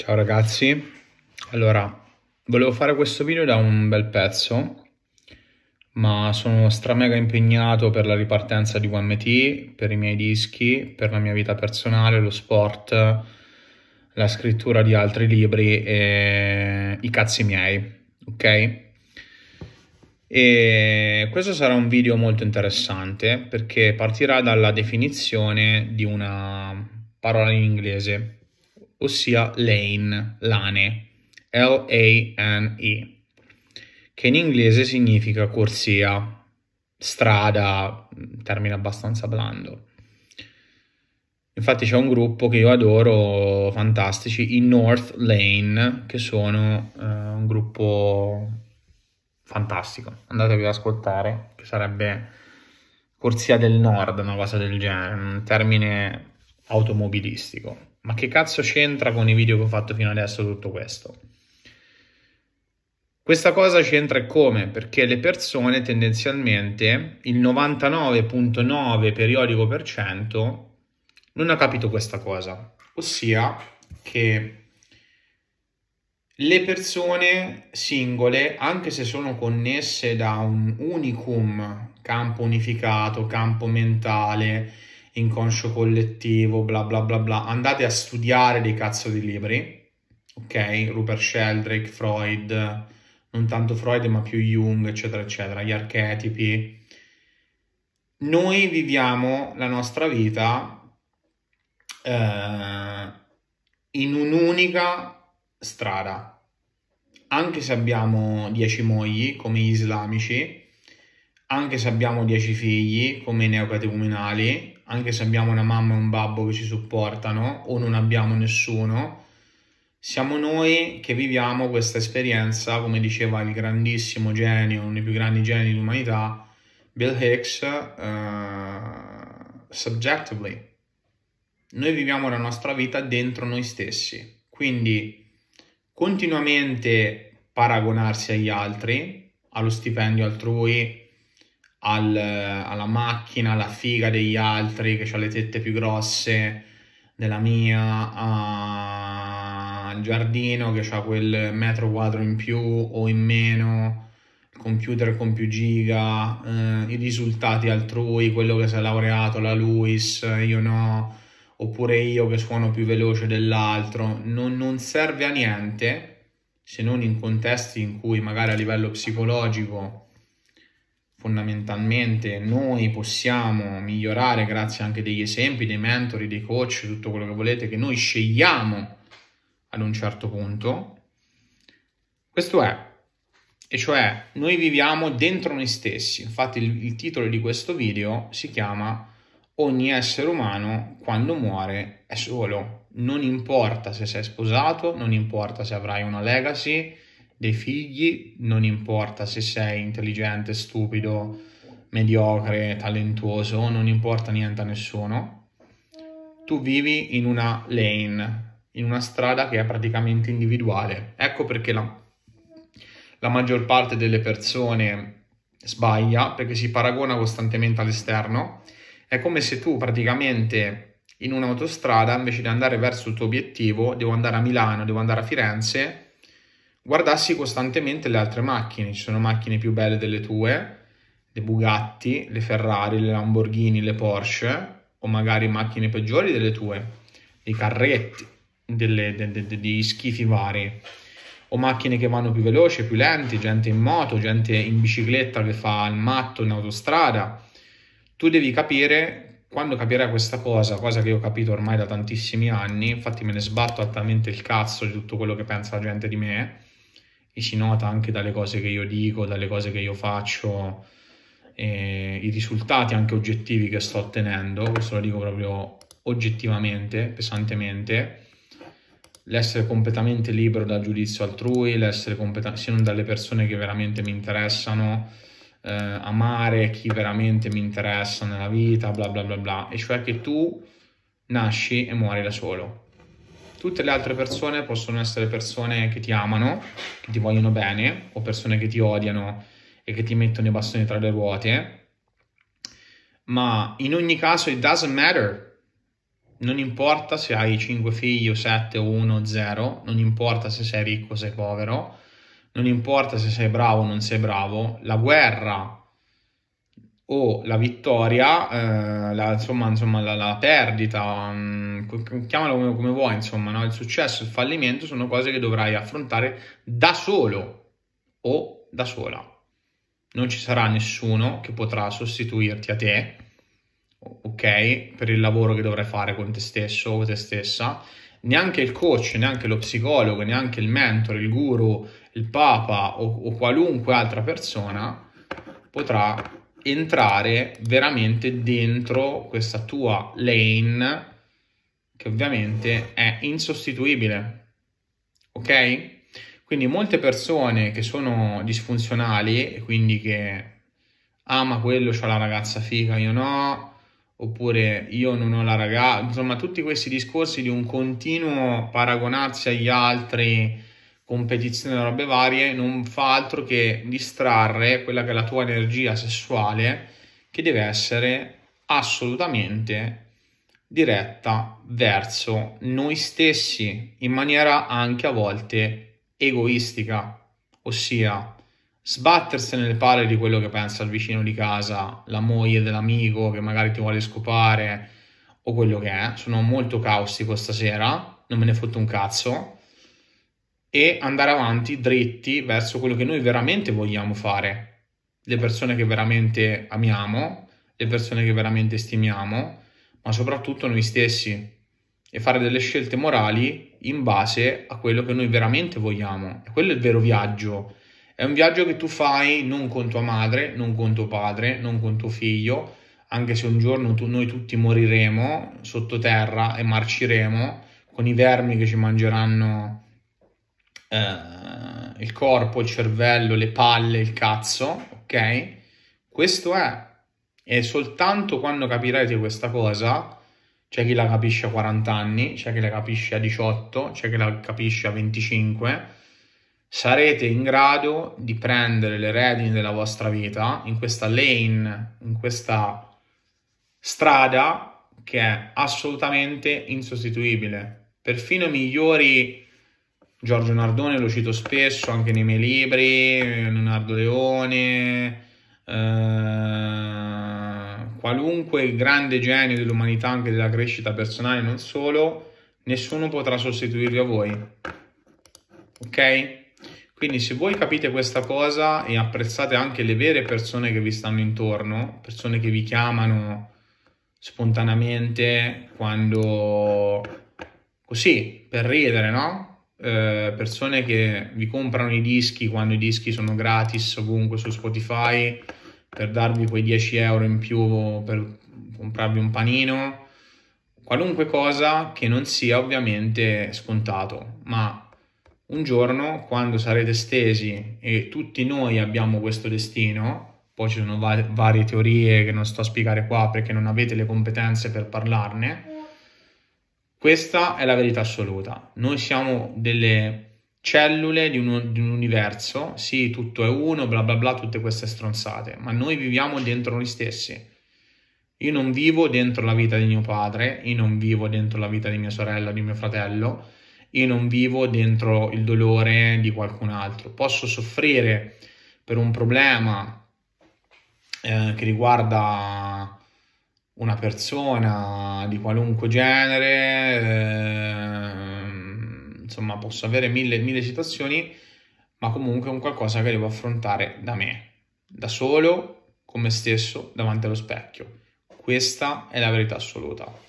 Ciao ragazzi, allora volevo fare questo video da un bel pezzo ma sono stramega impegnato per la ripartenza di UMT, per i miei dischi, per la mia vita personale, lo sport, la scrittura di altri libri e i cazzi miei, ok? E questo sarà un video molto interessante perché partirà dalla definizione di una parola in inglese ossia lane, lane, L-A-N-E, che in inglese significa corsia, strada, termine abbastanza blando. Infatti c'è un gruppo che io adoro, fantastici, i North Lane, che sono eh, un gruppo fantastico. Andatevi ad ascoltare, che sarebbe corsia del nord, una cosa del genere, un termine automobilistico ma che cazzo c'entra con i video che ho fatto fino adesso tutto questo? Questa cosa c'entra e come? Perché le persone tendenzialmente, il 99.9 periodico per cento, non ha capito questa cosa, ossia che le persone singole, anche se sono connesse da un unicum, campo unificato, campo mentale, inconscio collettivo, bla bla bla bla, andate a studiare dei cazzo di libri, ok? Rupert Sheldrake, Freud, non tanto Freud ma più Jung, eccetera, eccetera, gli archetipi. Noi viviamo la nostra vita eh, in un'unica strada, anche se abbiamo dieci mogli come gli islamici, anche se abbiamo dieci figli come i neocatecumenali, anche se abbiamo una mamma e un babbo che ci supportano o non abbiamo nessuno, siamo noi che viviamo questa esperienza, come diceva il grandissimo genio, uno dei più grandi geni dell'umanità, Bill Hicks, uh, subjectively. Noi viviamo la nostra vita dentro noi stessi, quindi continuamente paragonarsi agli altri, allo stipendio altrui, al, alla macchina, alla figa degli altri che ha le tette più grosse della mia, a, al giardino che ha quel metro quadro in più o in meno, il computer con più giga, eh, i risultati altrui, quello che si è laureato, la Luis, io no, oppure io che suono più veloce dell'altro, non, non serve a niente se non in contesti in cui magari a livello psicologico fondamentalmente noi possiamo migliorare grazie anche degli esempi, dei mentori, dei coach, tutto quello che volete, che noi scegliamo ad un certo punto, questo è, e cioè noi viviamo dentro noi stessi. Infatti il, il titolo di questo video si chiama Ogni essere umano quando muore è solo. Non importa se sei sposato, non importa se avrai una legacy, dei figli, non importa se sei intelligente, stupido, mediocre, talentuoso, non importa niente a nessuno. Tu vivi in una lane, in una strada che è praticamente individuale. Ecco perché la, la maggior parte delle persone sbaglia, perché si paragona costantemente all'esterno. È come se tu praticamente in un'autostrada, invece di andare verso il tuo obiettivo, devo andare a Milano, devo andare a Firenze, guardassi costantemente le altre macchine, ci sono macchine più belle delle tue, le Bugatti, le Ferrari, le Lamborghini, le Porsche, o magari macchine peggiori delle tue, dei carretti, delle, de, de, de, degli schifi vari, o macchine che vanno più veloci, più lenti, gente in moto, gente in bicicletta che fa il matto in autostrada. Tu devi capire, quando capirai questa cosa, cosa che io ho capito ormai da tantissimi anni, infatti me ne sbatto altamente il cazzo di tutto quello che pensa la gente di me, e si nota anche dalle cose che io dico, dalle cose che io faccio, eh, i risultati anche oggettivi che sto ottenendo, questo lo dico proprio oggettivamente, pesantemente, l'essere completamente libero dal giudizio altrui, l'essere completamente, se non dalle persone che veramente mi interessano, eh, amare chi veramente mi interessa nella vita, bla bla bla bla, e cioè che tu nasci e muori da solo, Tutte le altre persone possono essere persone che ti amano, che ti vogliono bene, o persone che ti odiano e che ti mettono i bastoni tra le ruote. Ma in ogni caso, it doesn't matter. Non importa se hai 5 figli o 7 o 1 o 0, non importa se sei ricco o sei povero, non importa se sei bravo o non sei bravo, la guerra o la vittoria, eh, la, insomma, insomma, la, la perdita, mh, mm, chiamalo come, come vuoi, insomma, no? il successo e il fallimento sono cose che dovrai affrontare da solo o da sola. Non ci sarà nessuno che potrà sostituirti a te, ok, per il lavoro che dovrai fare con te stesso o te stessa, neanche il coach, neanche lo psicologo, neanche il mentor, il guru, il papa o, o qualunque altra persona potrà entrare veramente dentro questa tua lane che ovviamente è insostituibile. Ok? Quindi molte persone che sono disfunzionali e quindi che ah quello c'ho la ragazza figa, io no, oppure io non ho la ragazza, insomma tutti questi discorsi di un continuo paragonarsi agli altri, competizione e robe varie, non fa altro che distrarre quella che è la tua energia sessuale che deve essere assolutamente diretta verso noi stessi in maniera anche a volte egoistica, ossia sbattersene le palle di quello che pensa il vicino di casa, la moglie dell'amico che magari ti vuole scopare o quello che è. Sono molto caustico stasera, non me ne fotto un cazzo e andare avanti dritti verso quello che noi veramente vogliamo fare, le persone che veramente amiamo, le persone che veramente stimiamo ma soprattutto noi stessi e fare delle scelte morali in base a quello che noi veramente vogliamo. E quello è il vero viaggio. È un viaggio che tu fai non con tua madre, non con tuo padre, non con tuo figlio, anche se un giorno tu, noi tutti moriremo sottoterra e marciremo con i vermi che ci mangeranno eh, il corpo, il cervello, le palle, il cazzo, ok? Questo è e soltanto quando capirete questa cosa, c'è chi la capisce a 40 anni, c'è chi la capisce a 18, c'è chi la capisce a 25, sarete in grado di prendere le redini della vostra vita in questa lane, in questa strada che è assolutamente insostituibile. Perfino i migliori Giorgio Nardone lo cito spesso anche nei miei libri, Leonardo Leone, eh, qualunque grande genio dell'umanità, anche della crescita personale, non solo, nessuno potrà sostituirvi a voi. Ok? Quindi se voi capite questa cosa e apprezzate anche le vere persone che vi stanno intorno, persone che vi chiamano spontaneamente quando così per ridere, no? Eh, persone che vi comprano i dischi quando i dischi sono gratis ovunque su Spotify, per darvi quei 10 euro in più per comprarvi un panino, qualunque cosa che non sia ovviamente scontato, ma un giorno quando sarete stesi e tutti noi abbiamo questo destino, poi ci sono va varie teorie che non sto a spiegare qua perché non avete le competenze per parlarne, questa è la verità assoluta. Noi siamo delle cellule di un, di un, universo, sì, tutto è uno, bla bla bla, tutte queste stronzate, ma noi viviamo dentro noi stessi. Io non vivo dentro la vita di mio padre, io non vivo dentro la vita di mia sorella, di mio fratello, io non vivo dentro il dolore di qualcun altro. Posso soffrire per un problema eh, che riguarda una persona di qualunque genere, eh, insomma posso avere mille, mille citazioni, ma comunque è un qualcosa che devo affrontare da me, da solo, con me stesso, davanti allo specchio. Questa è la verità assoluta.